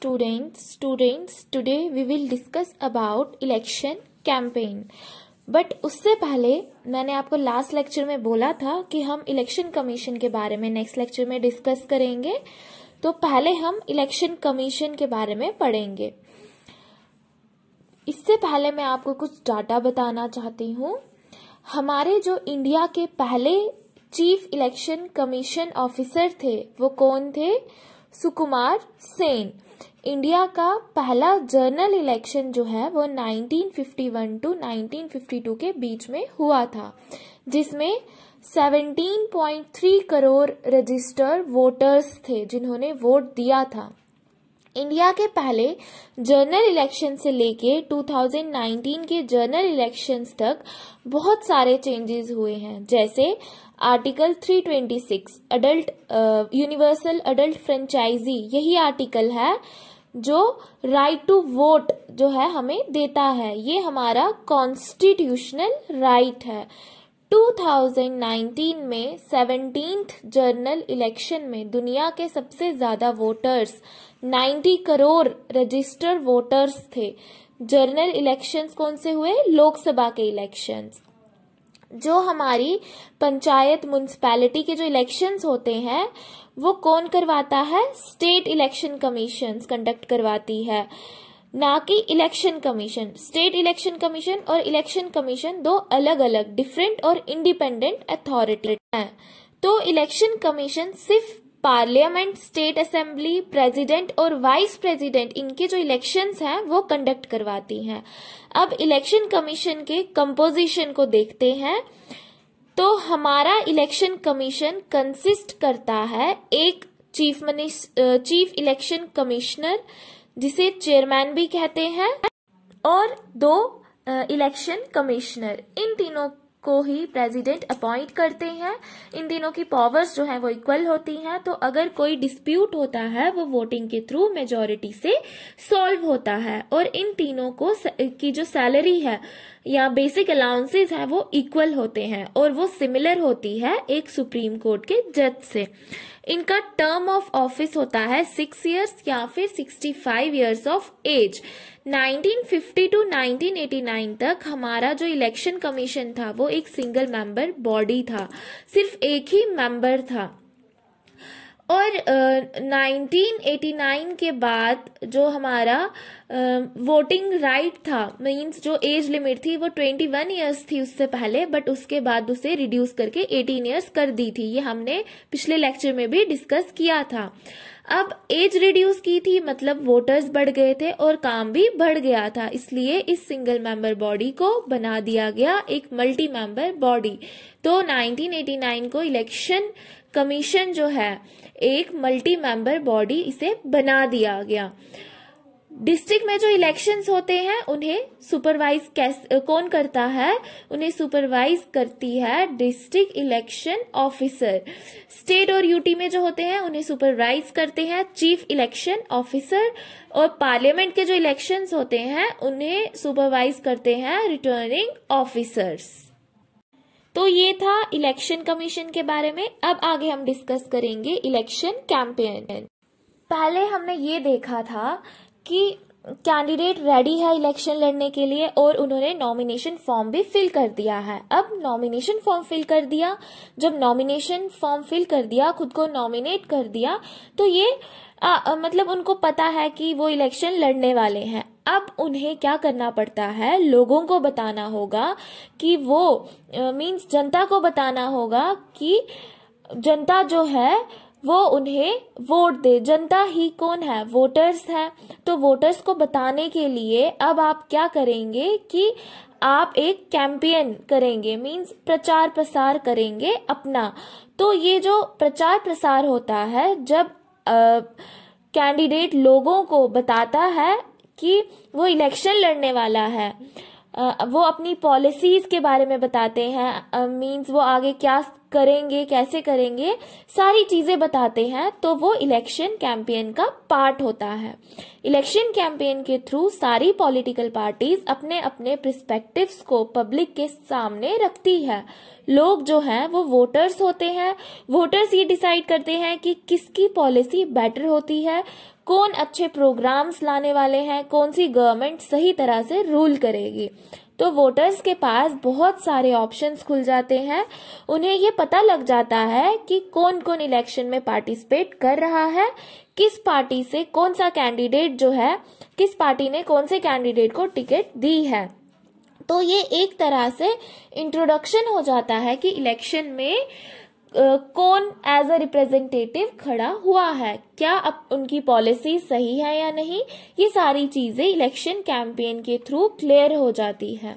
students students today we will discuss about election campaign but उससे पहले मैंने आपको लास्ट लेक्चर में बोला था कि हम इलेक्शन कमीशन के बारे में नेक्स्ट लेक्चर में डिस्कस करेंगे तो पहले हम इलेक्शन कमीशन के बारे में पढ़ेंगे इससे पहले मैं आपको कुछ डाटा बताना चाहती हूँ हमारे जो इंडिया के पहले चीफ इलेक्शन कमीशन ऑफिसर थे वो कौन थे सुकुमार सेन इंडिया का पहला जर्नल इलेक्शन जो है वो 1951 टू 1952 के बीच में हुआ था जिसमें 17.3 करोड़ रजिस्टर वोटर्स थे जिन्होंने वोट दिया था इंडिया के पहले जनरल इलेक्शन से लेके 2019 के जनरल इलेक्शंस तक बहुत सारे चेंजेस हुए हैं जैसे article 326 adult universal adult franchise यही आर्टिकल है जो राइट टू वोट जो है हमें देता है ये हमारा कॉन्स्टिट्यूशनल राइट है 2019 में सेवनटीन्थ जर्नल इलेक्शन में दुनिया के सबसे ज्यादा वोटर्स 90 करोड़ रजिस्टर वोटर्स थे जर्नल इलेक्शंस कौन से हुए लोकसभा के इलेक्शंस जो हमारी पंचायत म्यूनसिपैलिटी के जो इलेक्शंस होते हैं वो कौन करवाता है स्टेट इलेक्शन कमीशन कंडक्ट करवाती है ना कि election commission state election commission और इलेक्शन कमीशन दो अलग अलग डिफरेंट और इंडिपेंडेंट अथॉरिटी हैं तो इलेक्शन कमीशन सिर्फ पार्लियामेंट स्टेट असेंबली प्रेसिडेंट और वाइस प्रेसिडेंट इनके जो इलेक्शंस हैं वो कंडक्ट करवाती हैं अब इलेक्शन कमीशन के कंपोजिशन को देखते हैं तो हमारा इलेक्शन कमीशन कंसिस्ट करता है एक chief minister chief election commissioner जिसे चेयरमैन भी कहते हैं और दो इलेक्शन कमिश्नर इन तीनों को ही प्रेसिडेंट अपॉइंट करते हैं इन दिनों की पावर्स जो है वो इक्वल होती हैं तो अगर कोई डिस्प्यूट होता है वो वोटिंग के थ्रू मेजोरिटी से सॉल्व होता है और इन तीनों को की जो सैलरी है या बेसिक अलाउंसेज हैं वो इक्वल होते हैं और वो सिमिलर होती है एक सुप्रीम कोर्ट के जज से इनका टर्म ऑफ ऑफिस होता है सिक्स इयर्स या फिर sixty five years of age 1950 to 1989 तक हमारा जो इलेक्शन कमीशन था वो एक सिंगल मेंबर बॉडी था सिर्फ एक ही मेंबर था और नाइनटीन uh, 1989 के बाद जो हमारा वोटिंग uh, राइट right था मीन्स जो एज लिमिट थी वो 21 इयर्स थी उससे पहले बट उसके बाद उसे रिड्यूस करके 18 इयर्स कर दी थी ये हमने पिछले लेक्चर में भी डिस्कस किया था अब एज रिड्यूस की थी मतलब वोटर्स बढ़ गए थे और काम भी बढ़ गया था इसलिए इस सिंगल मेंबर बॉडी को बना दिया गया एक मल्टी मेंबर बॉडी तो 1989 को इलेक्शन कमीशन जो है एक मल्टी मेंबर बॉडी इसे बना दिया गया डिस्ट्रिक्ट में जो इलेक्शंस होते हैं उन्हें सुपरवाइज कैसे कौन करता है उन्हें सुपरवाइज करती है डिस्ट्रिक्ट इलेक्शन ऑफिसर स्टेट और यूटी में जो होते हैं उन्हें सुपरवाइज करते हैं चीफ इलेक्शन ऑफिसर और पार्लियामेंट के जो इलेक्शंस होते हैं उन्हें सुपरवाइज करते हैं रिटर्निंग ऑफिसर्स तो ये था इलेक्शन कमीशन के बारे में अब आगे हम डिस्कस करेंगे इलेक्शन कैंपेन पहले हमने ये देखा था कि कैंडिडेट रेडी है इलेक्शन लड़ने के लिए और उन्होंने नॉमिनेशन फॉर्म भी फिल कर दिया है अब नॉमिनेशन फॉर्म फिल कर दिया जब नॉमिनेशन फॉर्म फिल कर दिया खुद को नॉमिनेट कर दिया तो ये आ, मतलब उनको पता है कि वो इलेक्शन लड़ने वाले हैं अब उन्हें क्या करना पड़ता है लोगों को बताना होगा कि वो मीन्स जनता को बताना होगा कि जनता जो है वो उन्हें वोट दे जनता ही कौन है वोटर्स है तो वोटर्स को बताने के लिए अब आप क्या करेंगे कि आप एक कैंपियन करेंगे मीन्स प्रचार प्रसार करेंगे अपना तो ये जो प्रचार प्रसार होता है जब कैंडिडेट लोगों को बताता है कि वो इलेक्शन लड़ने वाला है वो अपनी पॉलिसीज के बारे में बताते हैं मींस वो आगे क्या करेंगे कैसे करेंगे सारी चीजें बताते हैं तो वो इलेक्शन कैंपेन का पार्ट होता है इलेक्शन कैंपेन के थ्रू सारी पॉलिटिकल पार्टीज अपने अपने प्रस्पेक्टिव को पब्लिक के सामने रखती है लोग जो हैं वो वोटर्स होते हैं वोटर्स ये डिसाइड करते हैं कि किसकी पॉलिसी बेटर होती है कौन अच्छे प्रोग्राम्स लाने वाले हैं कौन सी गवर्नमेंट सही तरह से रूल करेगी तो वोटर्स के पास बहुत सारे ऑप्शंस खुल जाते हैं उन्हें ये पता लग जाता है कि कौन कौन इलेक्शन में पार्टिसिपेट कर रहा है किस पार्टी से कौन सा कैंडिडेट जो है किस पार्टी ने कौन से कैंडिडेट को टिकट दी है तो ये एक तरह से इंट्रोडक्शन हो जाता है कि इलेक्शन में कौन एज अ रिप्रेजेंटेटिव खड़ा हुआ है क्या अब उनकी पॉलिसी सही है या नहीं ये सारी चीजें इलेक्शन कैंपेन के थ्रू क्लियर हो जाती है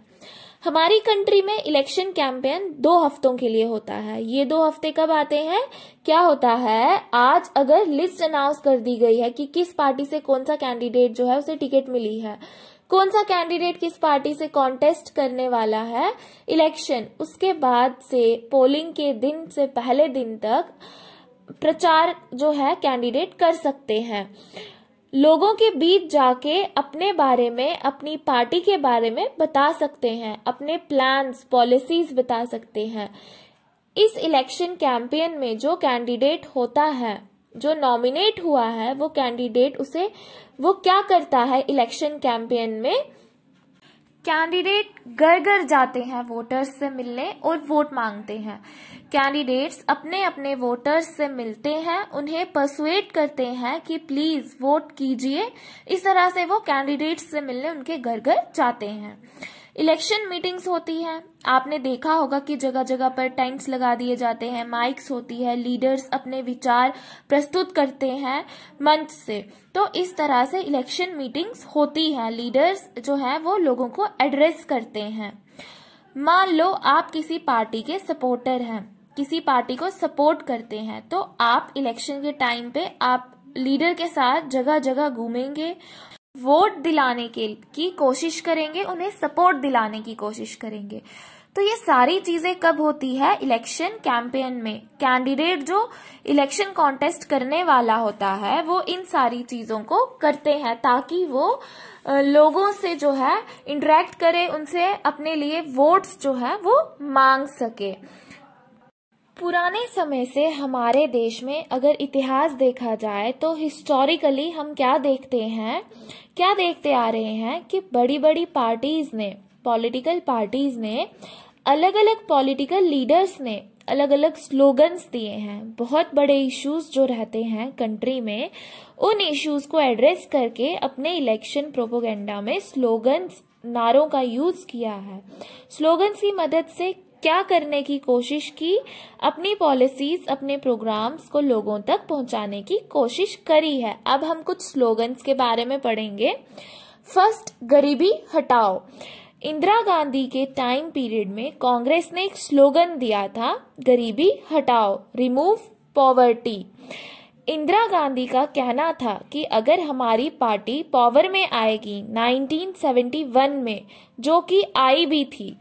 हमारी कंट्री में इलेक्शन कैंपेन दो हफ्तों के लिए होता है ये दो हफ्ते कब आते हैं क्या होता है आज अगर लिस्ट अनाउंस कर दी गई है कि किस पार्टी से कौन सा कैंडिडेट जो है उसे टिकट मिली है कौन सा कैंडिडेट किस पार्टी से कॉन्टेस्ट करने वाला है इलेक्शन उसके बाद से पोलिंग के दिन से पहले दिन तक प्रचार जो है कैंडिडेट कर सकते हैं लोगों के बीच जाके अपने बारे में अपनी पार्टी के बारे में बता सकते हैं अपने प्लान्स पॉलिसीज बता सकते हैं इस इलेक्शन कैंपेन में जो कैंडिडेट होता है जो नॉमिनेट हुआ है वो कैंडिडेट उसे वो क्या करता है इलेक्शन कैंपेन में कैंडिडेट घर घर जाते हैं वोटर्स से मिलने और वोट मांगते हैं कैंडिडेट्स अपने अपने वोटर्स से मिलते हैं उन्हें परसुएट करते हैं कि प्लीज वोट कीजिए इस तरह से वो कैंडिडेट्स से मिलने उनके घर घर जाते हैं इलेक्शन मीटिंग्स होती हैं आपने देखा होगा कि जगह जगह पर टैंक्स लगा दिए जाते हैं माइक्स होती है लीडर्स अपने विचार प्रस्तुत करते हैं मंच से तो इस तरह से इलेक्शन मीटिंग्स होती हैं लीडर्स जो है वो लोगों को एड्रेस करते हैं मान लो आप किसी पार्टी के सपोर्टर हैं किसी पार्टी को सपोर्ट करते हैं तो आप इलेक्शन के टाइम पे आप लीडर के साथ जगह जगह घूमेंगे वोट दिलाने के की कोशिश करेंगे उन्हें सपोर्ट दिलाने की कोशिश करेंगे तो ये सारी चीजें कब होती है इलेक्शन कैंपेन में कैंडिडेट जो इलेक्शन कॉन्टेस्ट करने वाला होता है वो इन सारी चीजों को करते हैं ताकि वो लोगों से जो है इंटरेक्ट करे उनसे अपने लिए वोट्स जो है वो मांग सके पुराने समय से हमारे देश में अगर इतिहास देखा जाए तो हिस्टोरिकली हम क्या देखते हैं क्या देखते आ रहे हैं कि बड़ी बड़ी पार्टीज ने पॉलिटिकल पार्टीज ने अलग अलग पॉलिटिकल लीडर्स ने अलग अलग स्लोगन्स दिए हैं बहुत बड़े इश्यूज जो रहते हैं कंट्री में उन इश्यूज को एड्रेस करके अपने इलेक्शन प्रोपोगेंडा में स्लोगन्स नारों का यूज किया है स्लोगन्स की मदद से क्या करने की कोशिश की अपनी पॉलिसीज अपने प्रोग्राम्स को लोगों तक पहुंचाने की कोशिश करी है अब हम कुछ स्लोगन्स के बारे में पढ़ेंगे फर्स्ट गरीबी हटाओ इंदिरा गांधी के टाइम पीरियड में कांग्रेस ने एक स्लोगन दिया था गरीबी हटाओ रिमूव पॉवर्टी इंदिरा गांधी का कहना था कि अगर हमारी पार्टी पावर में आएगी 1971 में जो कि आई भी थी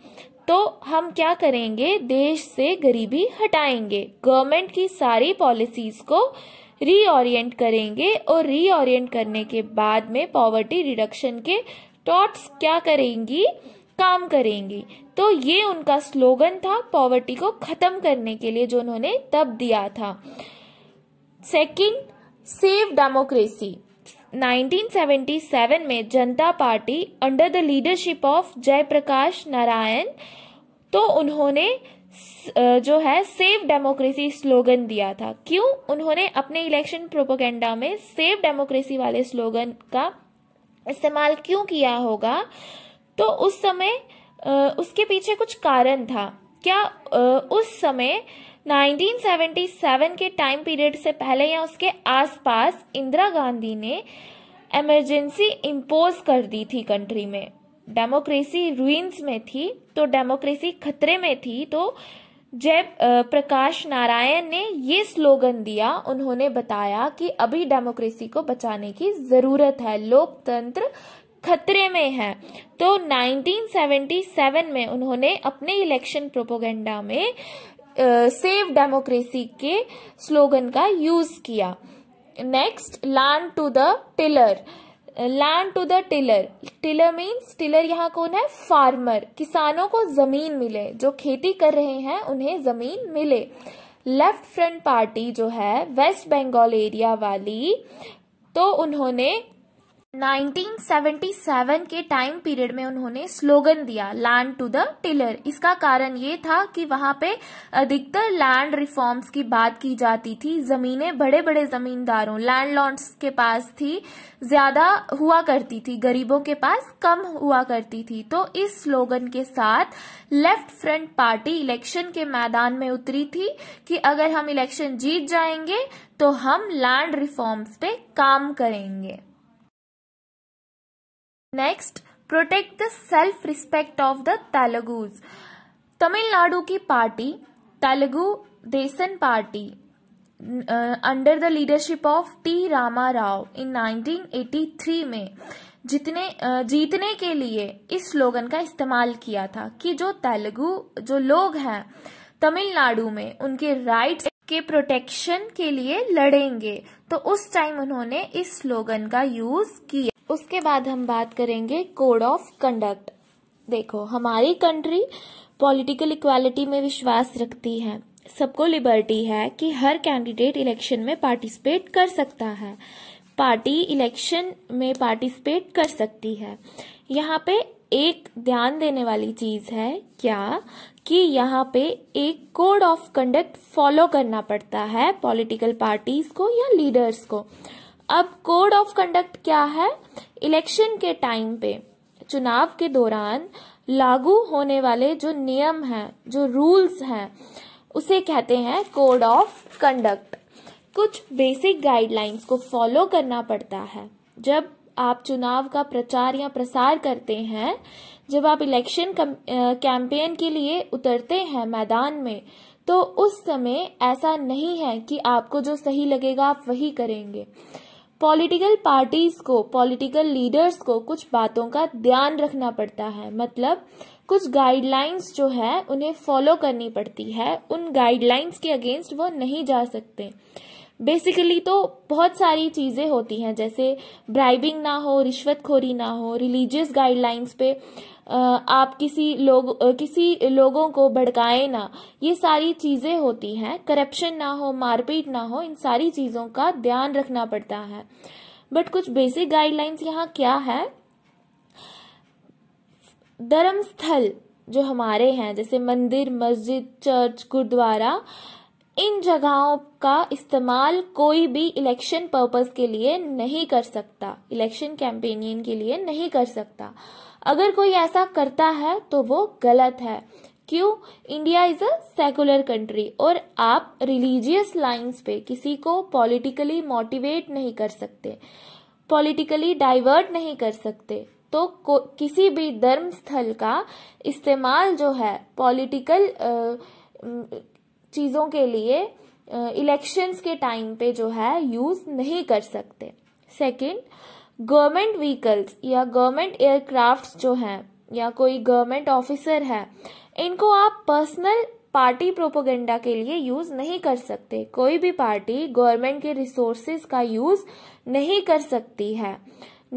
तो हम क्या करेंगे देश से गरीबी हटाएंगे गवर्नमेंट की सारी पॉलिसीज को रीऑरिएंट करेंगे और रीऑरिएंट करने के बाद में पॉवर्टी रिडक्शन के टॉट्स क्या करेंगी काम करेंगी तो ये उनका स्लोगन था पॉवर्टी को खत्म करने के लिए जो उन्होंने तब दिया था सेकंड सेव डेमोक्रेसी 1977 में Janata party under the leadership of Jayaprakash Narayan तो उन्होंने जो है सेव डेमोक्रेसी स्लोगन दिया था क्यों उन्होंने अपने इलेक्शन प्रोपोगेंडा में सेव डेमोक्रेसी वाले स्लोगन का इस्तेमाल क्यों किया होगा तो उस समय उसके पीछे कुछ कारण था क्या उस समय 1977 के टाइम पीरियड से पहले या उसके आसपास इंदिरा गांधी ने इमरजेंसी इम्पोज कर दी थी कंट्री में डेमोक्रेसी रूइंस में थी तो डेमोक्रेसी खतरे में थी तो जय प्रकाश नारायण ने ये स्लोगन दिया उन्होंने बताया कि अभी डेमोक्रेसी को बचाने की ज़रूरत है लोकतंत्र खतरे में है तो 1977 में उन्होंने अपने इलेक्शन प्रोपोगेंडा में सेव डेमोक्रेसी के स्लोगन का यूज किया next land to the tiller land to the tiller tiller means tiller यहाँ कौन है फार्मर किसानों को जमीन मिले जो खेती कर रहे हैं उन्हें जमीन मिले लेफ्ट फ्रंट पार्टी जो है वेस्ट बंगाल एरिया वाली तो उन्होंने 1977 के टाइम पीरियड में उन्होंने स्लोगन दिया लैंड टू द टिलर इसका कारण ये था कि वहां पे अधिकतर लैंड रिफॉर्म्स की बात की जाती थी जमीनें बड़े बड़े जमींदारों लैंड लॉन्ड्स के पास थी ज्यादा हुआ करती थी गरीबों के पास कम हुआ करती थी तो इस स्लोगन के साथ लेफ्ट फ्रंट पार्टी इलेक्शन के मैदान में उतरी थी कि अगर हम इलेक्शन जीत जाएंगे तो हम लैंड रिफॉर्म्स पे काम करेंगे next protect the self respect of the Telugus Tamil Nadu की party Telugu Desam party under the leadership of T Rama Rao in 1983 में जितने uh, जीतने के लिए इस स्लोगन का इस्तेमाल किया था कि जो तेलुगु जो लोग हैं तमिलनाडु में उनके राइट्स के प्रोटेक्शन के लिए लड़ेंगे तो उस टाइम उन्होंने इस स्लोगन का यूज किया उसके बाद हम बात करेंगे कोड ऑफ कंडक्ट देखो हमारी कंट्री पॉलिटिकल इक्वालिटी में विश्वास रखती है सबको लिबर्टी है कि हर कैंडिडेट इलेक्शन में पार्टिसिपेट कर सकता है पार्टी इलेक्शन में पार्टिसिपेट कर सकती है यहाँ पे एक ध्यान देने वाली चीज है क्या कि यहाँ पे एक कोड ऑफ कंडक्ट फॉलो करना पड़ता है पॉलिटिकल पार्टीज को या लीडर्स को अब कोड ऑफ कंडक्ट क्या है इलेक्शन के टाइम पे चुनाव के दौरान लागू होने वाले जो नियम हैं जो रूल्स हैं उसे कहते हैं कोड ऑफ कंडक्ट कुछ बेसिक गाइडलाइंस को फॉलो करना पड़ता है जब आप चुनाव का प्रचार या प्रसार करते हैं जब आप इलेक्शन कैंपेन के लिए उतरते हैं मैदान में तो उस समय ऐसा नहीं है कि आपको जो सही लगेगा आप वही करेंगे पॉलिटिकल पार्टीज को पॉलिटिकल लीडर्स को कुछ बातों का ध्यान रखना पड़ता है मतलब कुछ गाइडलाइंस जो है उन्हें फॉलो करनी पड़ती है उन गाइडलाइंस के अगेंस्ट वो नहीं जा सकते बेसिकली तो बहुत सारी चीज़ें होती हैं जैसे ब्राइबिंग ना हो रिश्वतखोरी ना हो रिलीजियस गाइडलाइंस पे आप किसी लोग किसी लोगों को भड़काएं ना ये सारी चीज़ें होती हैं करप्शन ना हो मारपीट ना हो इन सारी चीज़ों का ध्यान रखना पड़ता है बट कुछ बेसिक गाइडलाइंस यहाँ क्या है धर्म स्थल जो हमारे हैं जैसे मंदिर मस्जिद चर्च गुरुद्वारा इन जगहों का इस्तेमाल कोई भी इलेक्शन पर्पस के लिए नहीं कर सकता इलेक्शन कैंपेनियन के लिए नहीं कर सकता अगर कोई ऐसा करता है तो वो गलत है क्यों India is a secular country और आप रिलीजियस लाइंस पे किसी को पॉलिटिकली मोटिवेट नहीं कर सकते पॉलिटिकली डाइवर्ट नहीं कर सकते तो किसी भी धर्म स्थल का इस्तेमाल जो है पॉलिटिकल चीज़ों के लिए इलेक्शंस के टाइम पे जो है यूज़ नहीं कर सकते सेकंड गवर्नमेंट व्हीकल्स या गवर्नमेंट एयरक्राफ्ट्स जो हैं या कोई गवर्नमेंट ऑफिसर है इनको आप पर्सनल पार्टी प्रोपोगेंडा के लिए यूज नहीं कर सकते कोई भी पार्टी गवर्नमेंट के रिसोर्सेज का यूज नहीं कर सकती है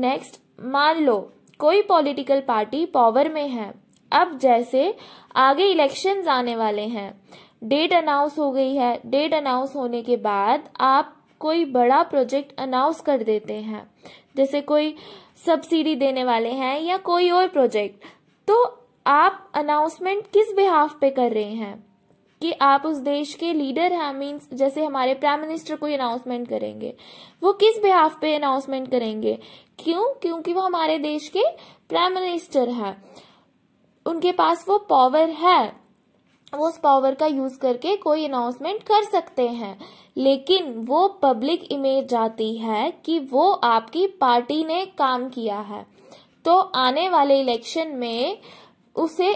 नेक्स्ट मान लो कोई पॉलिटिकल पार्टी पावर में है अब जैसे आगे इलेक्शंस आने वाले हैं डेट अनाउंस हो गई है डेट अनाउंस होने के बाद आप कोई बड़ा प्रोजेक्ट अनाउंस कर देते हैं जैसे कोई सब्सिडी देने वाले हैं या कोई और प्रोजेक्ट तो आप अनाउंसमेंट किस बिहाफ पे कर रहे हैं कि आप उस देश के लीडर हैं मीन्स जैसे हमारे प्राइम मिनिस्टर कोई अनाउंसमेंट करेंगे वो किस बिहाफ पे अनाउंसमेंट करेंगे क्यों क्योंकि वो हमारे देश के प्राइम मिनिस्टर हैं उनके पास वो पावर है वो उस पावर का यूज करके कोई अनाउंसमेंट कर सकते हैं लेकिन वो पब्लिक इमेज जाती है कि वो आपकी पार्टी ने काम किया है तो आने वाले इलेक्शन में उसे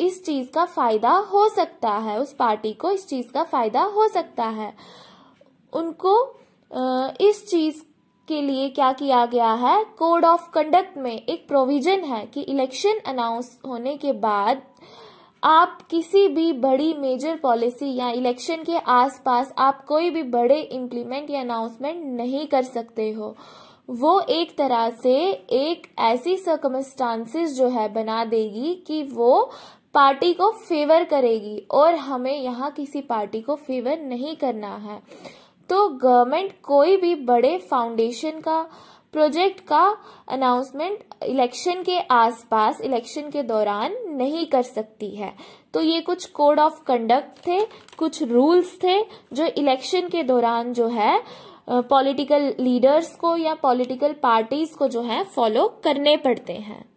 इस चीज का फायदा हो सकता है उस पार्टी को इस चीज का फायदा हो सकता है उनको इस चीज के लिए क्या किया गया है कोड ऑफ कंडक्ट में एक प्रोविजन है कि इलेक्शन अनाउंस होने के बाद आप किसी भी बड़ी मेजर पॉलिसी या इलेक्शन के आसपास आप कोई भी बड़े इम्प्लीमेंट या अनाउंसमेंट नहीं कर सकते हो वो एक तरह से एक ऐसी सर्कमस्टांसिस जो है बना देगी कि वो पार्टी को फेवर करेगी और हमें यहाँ किसी पार्टी को फेवर नहीं करना है तो गवर्नमेंट कोई भी बड़े फाउंडेशन का प्रोजेक्ट का अनाउंसमेंट इलेक्शन के आसपास इलेक्शन के दौरान नहीं कर सकती है तो ये कुछ कोड ऑफ कंडक्ट थे कुछ रूल्स थे जो इलेक्शन के दौरान जो है पॉलिटिकल लीडर्स को या पॉलिटिकल पार्टीज को जो है फॉलो करने पड़ते हैं